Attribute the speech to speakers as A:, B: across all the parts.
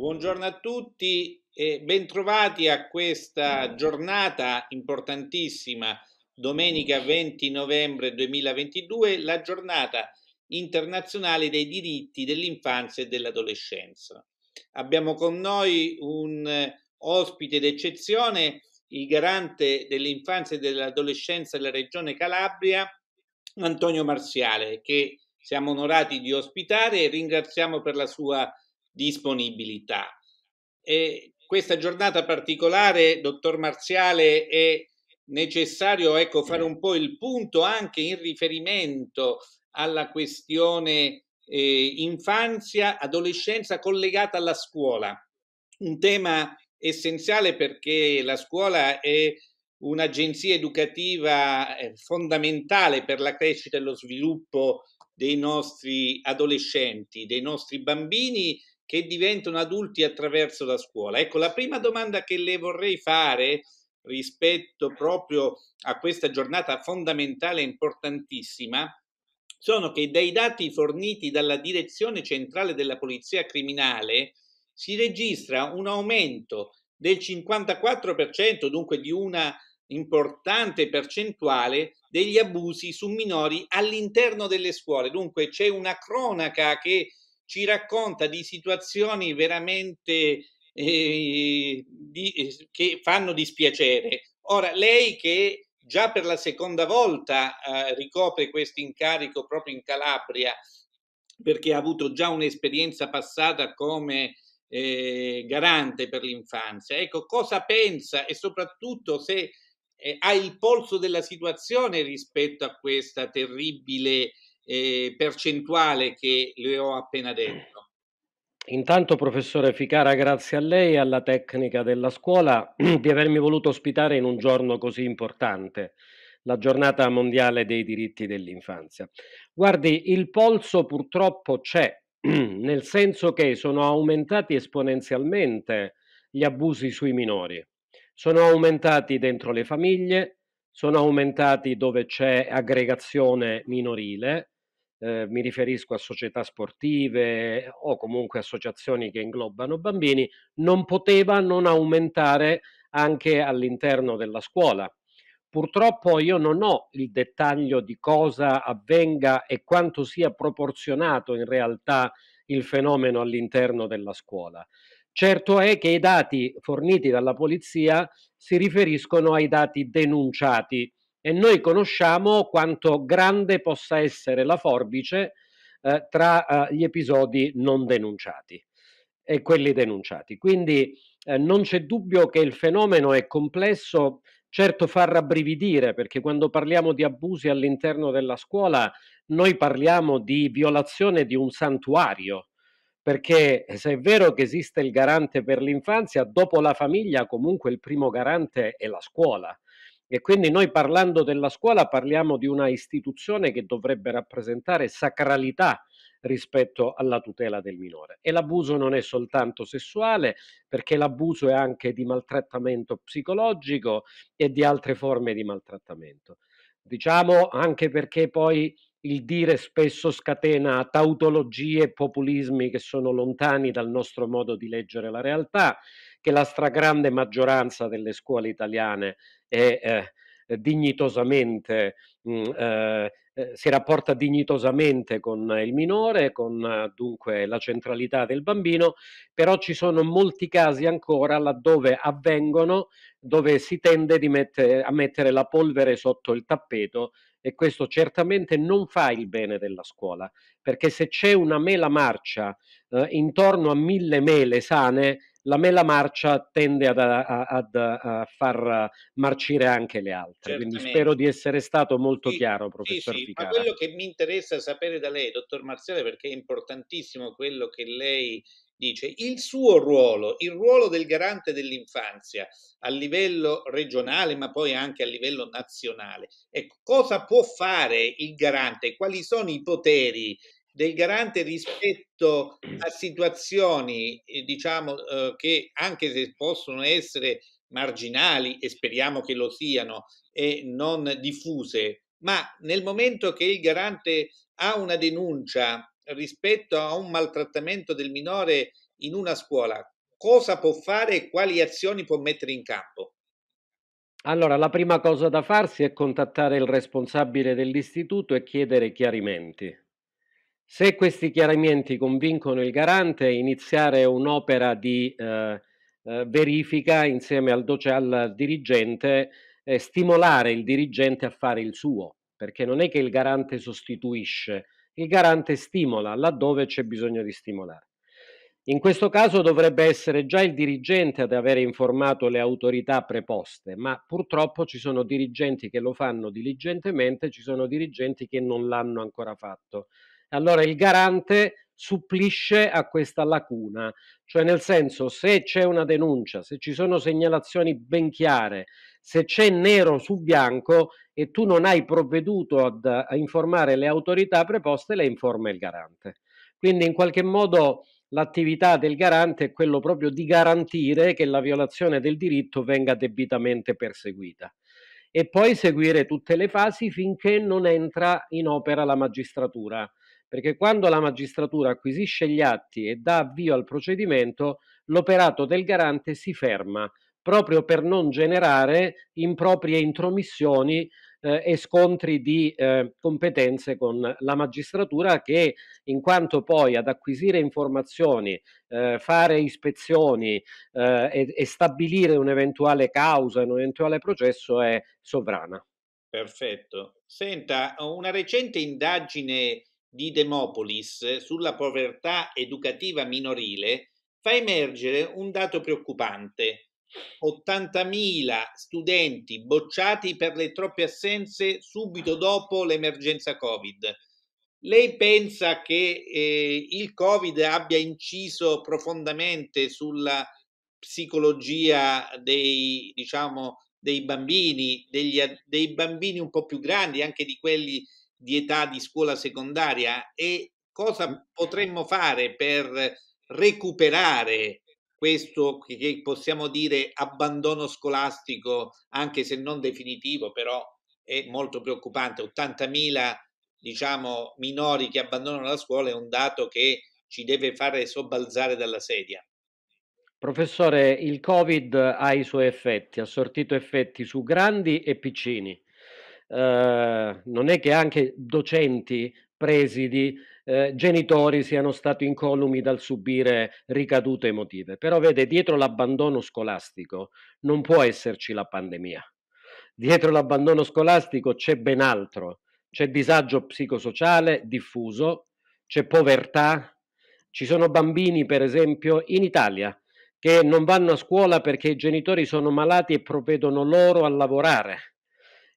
A: Buongiorno a tutti e bentrovati a questa giornata importantissima, domenica 20 novembre 2022, la giornata internazionale dei diritti dell'infanzia e dell'adolescenza. Abbiamo con noi un ospite d'eccezione, il garante dell'infanzia e dell'adolescenza della regione Calabria, Antonio Marziale, che siamo onorati di ospitare e ringraziamo per la sua disponibilità. E questa giornata particolare, dottor Marziale, è necessario ecco, fare un po' il punto anche in riferimento alla questione eh, infanzia, adolescenza collegata alla scuola. Un tema essenziale perché la scuola è un'agenzia educativa eh, fondamentale per la crescita e lo sviluppo dei nostri adolescenti, dei nostri bambini che diventano adulti attraverso la scuola. Ecco, la prima domanda che le vorrei fare rispetto proprio a questa giornata fondamentale e importantissima sono che dai dati forniti dalla Direzione Centrale della Polizia Criminale si registra un aumento del 54%, dunque di una importante percentuale degli abusi su minori all'interno delle scuole. Dunque c'è una cronaca che ci racconta di situazioni veramente eh, di, eh, che fanno dispiacere. Ora, lei che già per la seconda volta eh, ricopre questo incarico proprio in Calabria, perché ha avuto già un'esperienza passata come eh, garante per l'infanzia. Ecco, cosa pensa e soprattutto se eh, ha il polso della situazione rispetto a questa terribile eh, percentuale che le ho appena mm. detto.
B: Intanto, professore Ficara, grazie a lei e alla tecnica della scuola di avermi voluto ospitare in un giorno così importante, la giornata mondiale dei diritti dell'infanzia. Guardi, il polso purtroppo c'è, nel senso che sono aumentati esponenzialmente gli abusi sui minori, sono aumentati dentro le famiglie, sono aumentati dove c'è aggregazione minorile, eh, mi riferisco a società sportive eh, o comunque associazioni che inglobano bambini, non poteva non aumentare anche all'interno della scuola. Purtroppo io non ho il dettaglio di cosa avvenga e quanto sia proporzionato in realtà il fenomeno all'interno della scuola. Certo è che i dati forniti dalla polizia si riferiscono ai dati denunciati e noi conosciamo quanto grande possa essere la forbice eh, tra eh, gli episodi non denunciati e quelli denunciati. Quindi eh, non c'è dubbio che il fenomeno è complesso, certo fa rabbrividire perché quando parliamo di abusi all'interno della scuola noi parliamo di violazione di un santuario perché eh, se è vero che esiste il garante per l'infanzia, dopo la famiglia comunque il primo garante è la scuola. E quindi noi parlando della scuola parliamo di una istituzione che dovrebbe rappresentare sacralità rispetto alla tutela del minore. E l'abuso non è soltanto sessuale, perché l'abuso è anche di maltrattamento psicologico e di altre forme di maltrattamento. Diciamo anche perché poi il dire spesso scatena tautologie e populismi che sono lontani dal nostro modo di leggere la realtà, che la stragrande maggioranza delle scuole italiane è eh, dignitosamente mh, mm, eh, eh, si rapporta dignitosamente con il minore, con eh, dunque la centralità del bambino, però ci sono molti casi ancora laddove avvengono, dove si tende mette, a mettere la polvere sotto il tappeto e questo certamente non fa il bene della scuola, perché se c'è una mela marcia eh, intorno a mille mele sane, la mela marcia tende ad, ad, ad far marcire anche le altre. Certamente. Quindi spero di essere stato molto sì, chiaro, professor sì, sì. Ma quello
A: che mi interessa sapere da lei, dottor Marziale, perché è importantissimo quello che lei dice il suo ruolo, il ruolo del garante dell'infanzia a livello regionale ma poi anche a livello nazionale. Ecco, cosa può fare il garante? Quali sono i poteri del garante rispetto a situazioni eh, diciamo eh, che anche se possono essere marginali e speriamo che lo siano e non diffuse, ma nel momento che il garante ha una denuncia rispetto a un maltrattamento del minore in una scuola, cosa può fare e quali azioni può mettere in campo?
B: Allora, la prima cosa da farsi è contattare il responsabile dell'istituto e chiedere chiarimenti. Se questi chiarimenti convincono il garante, iniziare un'opera di eh, eh verifica insieme al, doce, al dirigente e stimolare il dirigente a fare il suo, perché non è che il garante sostituisce il garante stimola laddove c'è bisogno di stimolare. In questo caso dovrebbe essere già il dirigente ad avere informato le autorità preposte, ma purtroppo ci sono dirigenti che lo fanno diligentemente, ci sono dirigenti che non l'hanno ancora fatto. Allora il garante supplisce a questa lacuna, cioè nel senso se c'è una denuncia, se ci sono segnalazioni ben chiare, se c'è nero su bianco e tu non hai provveduto ad, a informare le autorità preposte, le informa il garante. Quindi in qualche modo l'attività del garante è quello proprio di garantire che la violazione del diritto venga debitamente perseguita e poi seguire tutte le fasi finché non entra in opera la magistratura, perché quando la magistratura acquisisce gli atti e dà avvio al procedimento, l'operato del garante si ferma, proprio per non generare improprie intromissioni eh, e scontri di eh, competenze con la magistratura che in quanto poi ad acquisire informazioni, eh, fare ispezioni eh, e, e stabilire un'eventuale causa, un eventuale processo è sovrana.
A: Perfetto. Senta, una recente indagine di Demopolis sulla povertà educativa minorile fa emergere un dato preoccupante. 80.000 studenti bocciati per le troppe assenze subito dopo l'emergenza Covid. Lei pensa che eh, il Covid abbia inciso profondamente sulla psicologia dei, diciamo, dei bambini, degli, dei bambini un po' più grandi, anche di quelli di età di scuola secondaria e cosa mm. potremmo fare per recuperare questo che possiamo dire abbandono scolastico, anche se non definitivo, però è molto preoccupante. 80.000 diciamo, minori che abbandonano la scuola è un dato che ci deve fare sobbalzare dalla sedia.
B: Professore, il Covid ha i suoi effetti, ha sortito effetti su grandi e piccini. Eh, non è che anche docenti, presidi, eh, genitori siano stati incolumi dal subire ricadute emotive. Però vede, dietro l'abbandono scolastico non può esserci la pandemia. Dietro l'abbandono scolastico c'è ben altro. C'è disagio psicosociale diffuso, c'è povertà, ci sono bambini, per esempio, in Italia che non vanno a scuola perché i genitori sono malati e provvedono loro a lavorare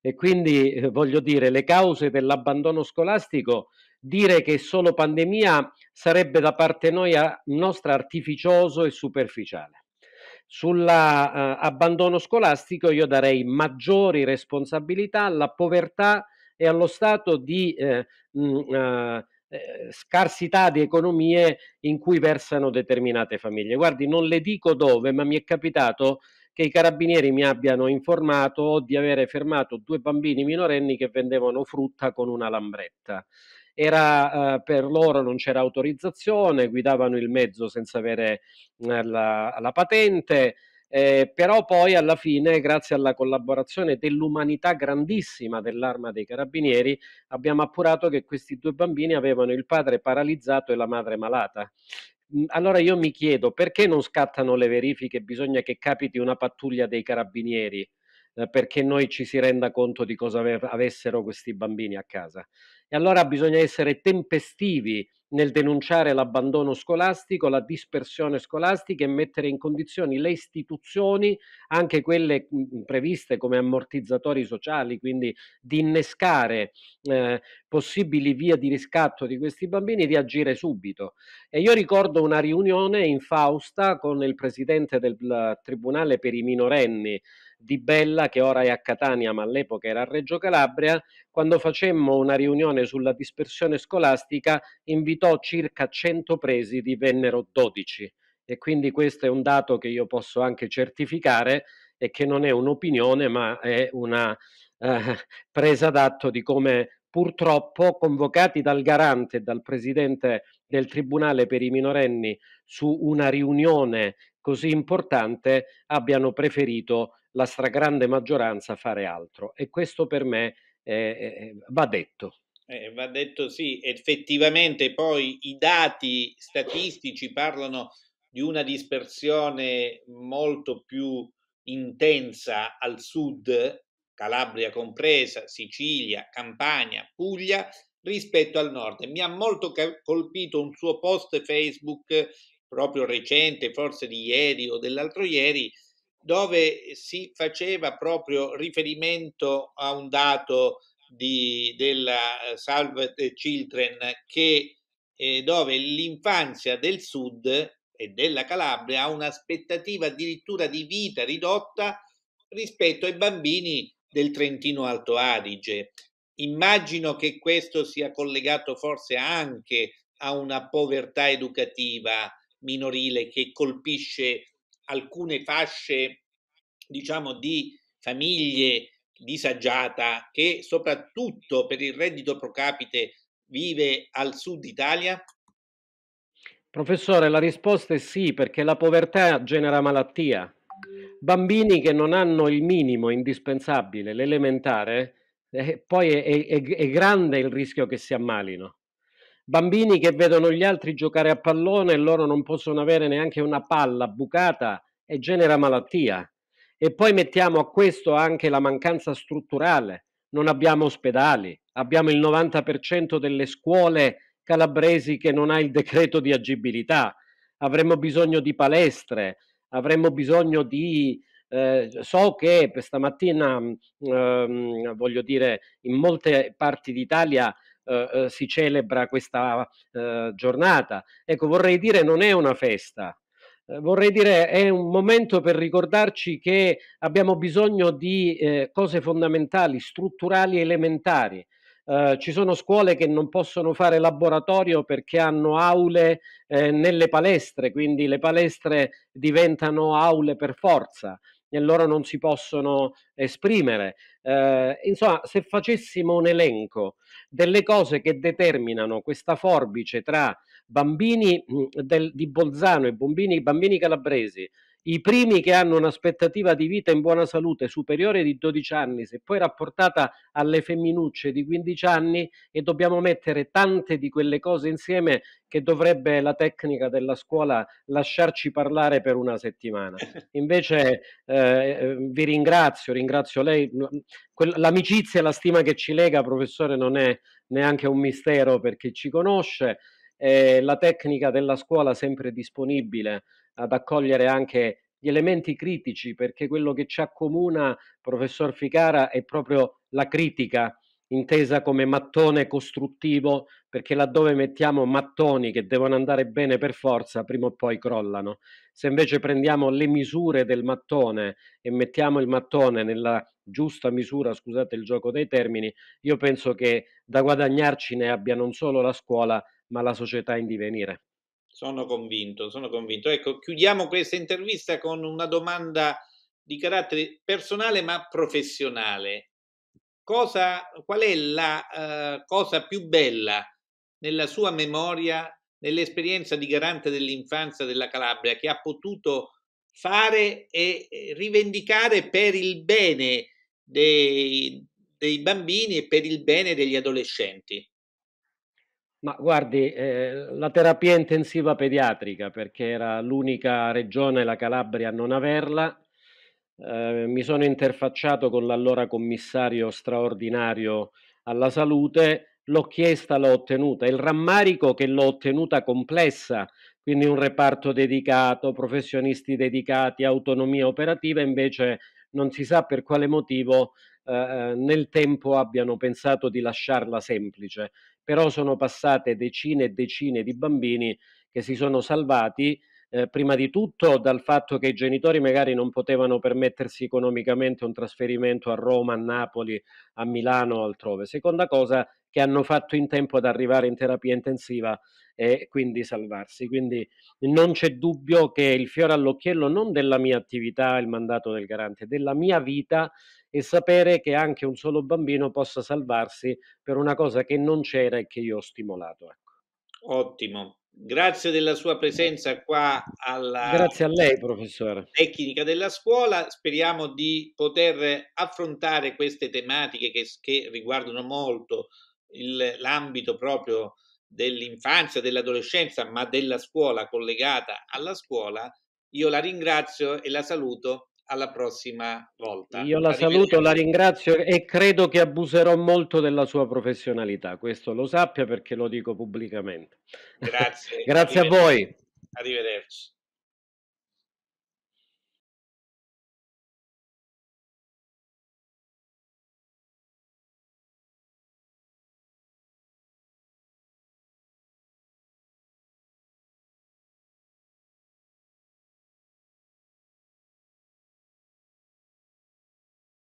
B: e quindi eh, voglio dire, le cause dell'abbandono scolastico, dire che solo pandemia sarebbe da parte noi a, nostra artificioso e superficiale. Sull'abbandono eh, scolastico io darei maggiori responsabilità alla povertà e allo stato di eh, mh, mm, eh, eh, scarsità di economie in cui versano determinate famiglie. Guardi, non le dico dove, ma mi è capitato che i carabinieri mi abbiano informato di avere fermato due bambini minorenni che vendevano frutta con una lambretta. Era, eh, per loro non c'era autorizzazione, guidavano il mezzo senza avere eh, la, la patente, eh, però poi alla fine, grazie alla collaborazione dell'umanità grandissima dell'arma dei carabinieri, abbiamo appurato che questi due bambini avevano il padre paralizzato e la madre malata. Mhmm, allora io mi chiedo perché non scattano le verifiche, bisogna che capiti una pattuglia dei carabinieri eh, perché noi ci si renda conto di cosa avessero questi bambini a casa. E allora bisogna essere tempestivi nel denunciare l'abbandono scolastico, la dispersione scolastica e mettere in condizioni le istituzioni, anche quelle mm, mm, previste come ammortizzatori sociali, quindi di innescare eh, possibili vie di riscatto di questi bambini, di agire subito. E io ricordo una riunione in Fausta con il presidente del mm, Tribunale per i minorenni di Bella, che ora è a Catania ma all'epoca era a Reggio Calabria, quando facemmo una riunione sulla dispersione scolastica invitò circa 100 presi, divennero 12 e quindi questo è un dato che io posso anche certificare e che non è un'opinione ma è una eh, presa d'atto di come purtroppo convocati dal garante e dal presidente del Tribunale per i minorenni su una riunione così importante abbiano preferito la stragrande maggioranza fare altro e questo per me eh, eh, eh, va detto.
A: Eh, va detto sì, effettivamente poi i dati statistici parlano di una dispersione molto più intensa al sud, Calabria compresa, Sicilia, Campania, Puglia, rispetto al nord. Mi ha molto colpito un suo post Facebook proprio recente, forse di ieri o dell'altro ieri, dove si faceva proprio riferimento a un dato di, della eh, Salve the Children che, eh, dove l'infanzia del sud e della Calabria ha un'aspettativa addirittura di vita ridotta rispetto ai bambini del Trentino Alto Adige. Immagino che questo sia collegato forse anche a una povertà educativa minorile che colpisce alcune fasce, diciamo, di famiglie disagiata che soprattutto per il reddito pro capite vive al sud Italia?
B: Professore, la risposta è sì, perché la povertà genera malattia. Bambini che non hanno il minimo indispensabile, l'elementare, eh, poi è, è, è grande il rischio che si ammalino bambini che vedono gli altri giocare a pallone e loro non possono avere neanche una palla bucata e genera malattia. E poi mettiamo a questo anche la mancanza strutturale. Non abbiamo ospedali, abbiamo il 90% delle scuole calabresi che non ha il decreto di agibilità. Avremmo bisogno di palestre, avremmo bisogno di eh, so che stamattina, mm, ehm, voglio dire, in molte parti d'Italia eh, eh, si celebra questa eh, giornata. Ecco, vorrei dire non è una festa, eh, vorrei dire è un momento per ricordarci che abbiamo bisogno di eh, cose fondamentali, strutturali, elementari. Eh, ci sono scuole che non possono fare laboratorio perché hanno aule eh, nelle palestre, quindi le palestre diventano aule per forza e loro non si possono esprimere. Eh, insomma, se facessimo un elenco delle cose che determinano questa forbice tra bambini mm, del, di Bolzano e bambini, bambini calabresi, i primi che hanno un'aspettativa di vita in buona salute superiore di 12 anni, se poi rapportata alle femminucce di 15 anni, e dobbiamo mettere tante di quelle cose insieme che dovrebbe la tecnica della scuola lasciarci parlare per una settimana. Invece eh, ehm, vi ringrazio, ringrazio lei. L'amicizia e la stima che ci lega, professore, non è neanche un mistero per chi ci conosce. Eh, la tecnica della scuola sempre disponibile ad accogliere anche gli elementi critici, perché quello che ci accomuna, professor Ficara, è proprio la critica intesa come mattone costruttivo, perché laddove mettiamo mattoni che devono andare bene per forza, prima o poi crollano. Se invece prendiamo le misure del mattone e mettiamo il mattone nella giusta misura, scusate il gioco dei termini, io penso che da guadagnarci ne abbia non solo la scuola, ma la società in divenire.
A: Sono convinto, sono convinto. Ecco, chiudiamo questa intervista con una domanda di carattere personale ma professionale. Cosa, qual è la eh, cosa più bella nella sua memoria, nell'esperienza di garante dell'infanzia della Calabria che ha potuto fare e rivendicare per il bene dei, dei bambini e per il bene degli adolescenti?
B: Ma guardi, eh, la terapia intensiva pediatrica, perché era l'unica regione, la Calabria, a non averla, eh, mi sono interfacciato con l'allora commissario straordinario alla salute, l'ho chiesta, l'ho ottenuta. Il rammarico che l'ho ottenuta complessa, quindi un reparto dedicato, professionisti dedicati, autonomia operativa, invece non si sa per quale motivo eh, eh, nel tempo abbiano pensato di lasciarla semplice, però sono passate decine e decine di bambini che si sono salvati eh, prima di tutto dal fatto che i genitori magari non potevano permettersi economicamente un trasferimento a Roma, a Napoli, a Milano o altrove. Seconda cosa, che hanno fatto in tempo ad arrivare in terapia intensiva e quindi salvarsi. Quindi non c'è dubbio che il fiore all'occhiello non della mia attività, il mandato del garante, della mia vita e sapere che anche un solo bambino possa salvarsi per una cosa che non c'era e che io ho stimolato.
A: Ecco. Ottimo, Grazie della sua presenza qua alla Grazie
B: a lei, professore.
A: Tecnica della scuola. Speriamo di poter affrontare queste tematiche che, che riguardano molto il, l'ambito proprio dell'infanzia, dell'adolescenza, ma della scuola collegata alla scuola. Io la ringrazio e la saluto alla prossima volta. Io la saluto, la
B: ringrazio e credo che abuserò molto della sua professionalità, questo lo sappia perché lo dico pubblicamente. Grazie. Grazie a voi.
A: Arrivederci.